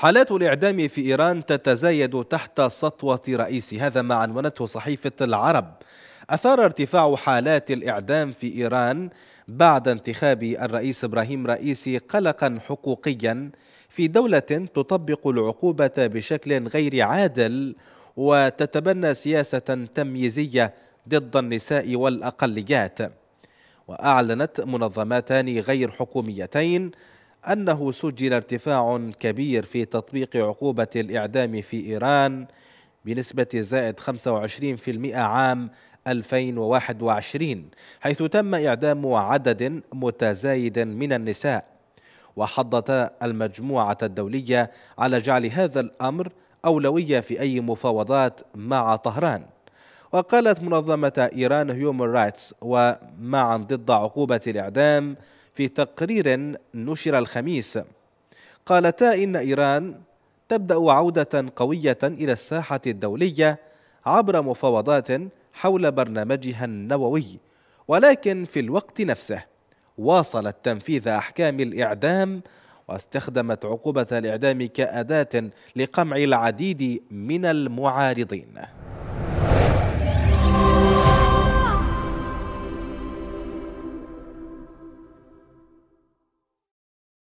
حالات الإعدام في إيران تتزايد تحت سطوة رئيس هذا ما عنونته صحيفة العرب أثار ارتفاع حالات الإعدام في إيران بعد انتخاب الرئيس إبراهيم رئيسي قلقا حقوقيا في دولة تطبق العقوبة بشكل غير عادل وتتبنى سياسة تمييزية ضد النساء والأقليات وأعلنت منظمتان غير حكوميتين أنه سجل ارتفاع كبير في تطبيق عقوبة الإعدام في إيران بنسبة زائد 25% عام 2021 حيث تم إعدام عدد متزايد من النساء وحضت المجموعة الدولية على جعل هذا الأمر أولوية في أي مفاوضات مع طهران وقالت منظمة إيران هيومن رايتس ومعا ضد عقوبة الإعدام في تقرير نشر الخميس قالتا إن إيران تبدأ عودة قوية إلى الساحة الدولية عبر مفاوضات حول برنامجها النووي ولكن في الوقت نفسه واصلت تنفيذ أحكام الإعدام واستخدمت عقوبة الإعدام كأداة لقمع العديد من المعارضين